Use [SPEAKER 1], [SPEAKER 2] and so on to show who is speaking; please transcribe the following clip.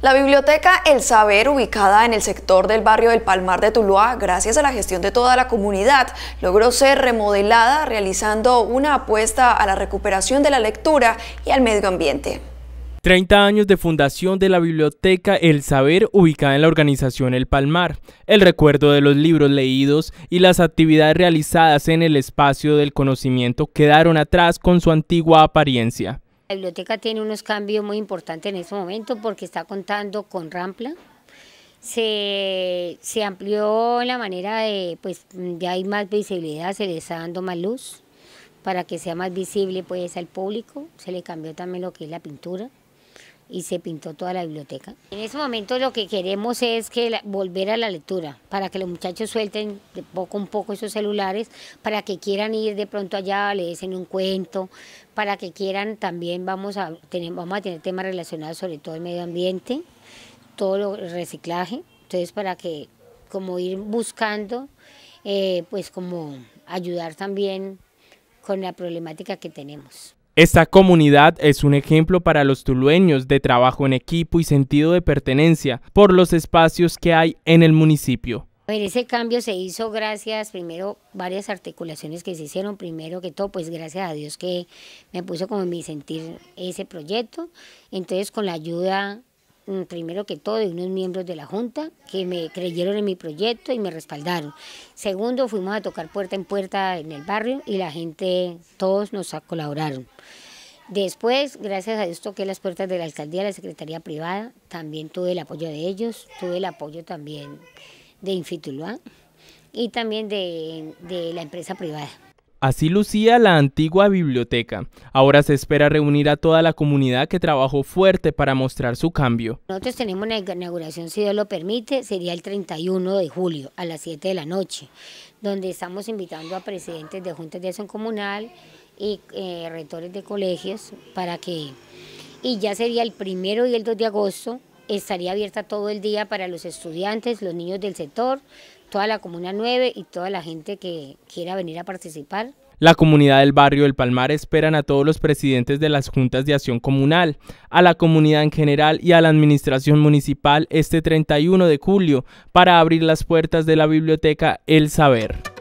[SPEAKER 1] La biblioteca El Saber, ubicada en el sector del barrio del Palmar de Tuluá, gracias a la gestión de toda la comunidad, logró ser remodelada realizando una apuesta a la recuperación de la lectura y al medio ambiente. 30 años de fundación de la biblioteca El Saber ubicada en la organización El Palmar, el recuerdo de los libros leídos y las actividades realizadas en el espacio del conocimiento quedaron atrás con su antigua apariencia.
[SPEAKER 2] La biblioteca tiene unos cambios muy importantes en este momento porque está contando con rampla. Se, se amplió la manera de, pues ya hay más visibilidad, se le está dando más luz para que sea más visible pues al público. Se le cambió también lo que es la pintura y se pintó toda la biblioteca. En ese momento lo que queremos es que volver a la lectura, para que los muchachos suelten de poco a poco esos celulares, para que quieran ir de pronto allá, leesen un cuento, para que quieran también vamos a tener, vamos a tener temas relacionados sobre todo el medio ambiente, todo el reciclaje, entonces para que como ir buscando, eh, pues como ayudar también con la problemática que tenemos.
[SPEAKER 1] Esta comunidad es un ejemplo para los tulueños de trabajo en equipo y sentido de pertenencia por los espacios que hay en el municipio.
[SPEAKER 2] ese cambio se hizo gracias, primero, varias articulaciones que se hicieron, primero que todo, pues gracias a Dios que me puso como mi sentir ese proyecto. Entonces, con la ayuda Mm, primero que todo, de unos miembros de la Junta que me creyeron en mi proyecto y me respaldaron. Segundo, fuimos a tocar puerta en puerta en el barrio y la gente, todos nos colaboraron. Después, gracias a Dios, toqué las puertas de la alcaldía, la secretaría privada, también tuve el apoyo de ellos, tuve el apoyo también de Infituluán y también de la empresa privada.
[SPEAKER 1] Así lucía la antigua biblioteca. Ahora se espera reunir a toda la comunidad que trabajó fuerte para mostrar su cambio.
[SPEAKER 2] Nosotros tenemos una inauguración, si Dios lo permite, sería el 31 de julio a las 7 de la noche, donde estamos invitando a presidentes de juntas de acción comunal y eh, rectores de colegios para que... Y ya sería el primero y el 2 de agosto, estaría abierta todo el día para los estudiantes, los niños del sector, toda la Comuna 9 y toda la gente que quiera venir a participar.
[SPEAKER 1] La comunidad del barrio del Palmar esperan a todos los presidentes de las juntas de acción comunal, a la comunidad en general y a la administración municipal este 31 de julio para abrir las puertas de la biblioteca El Saber.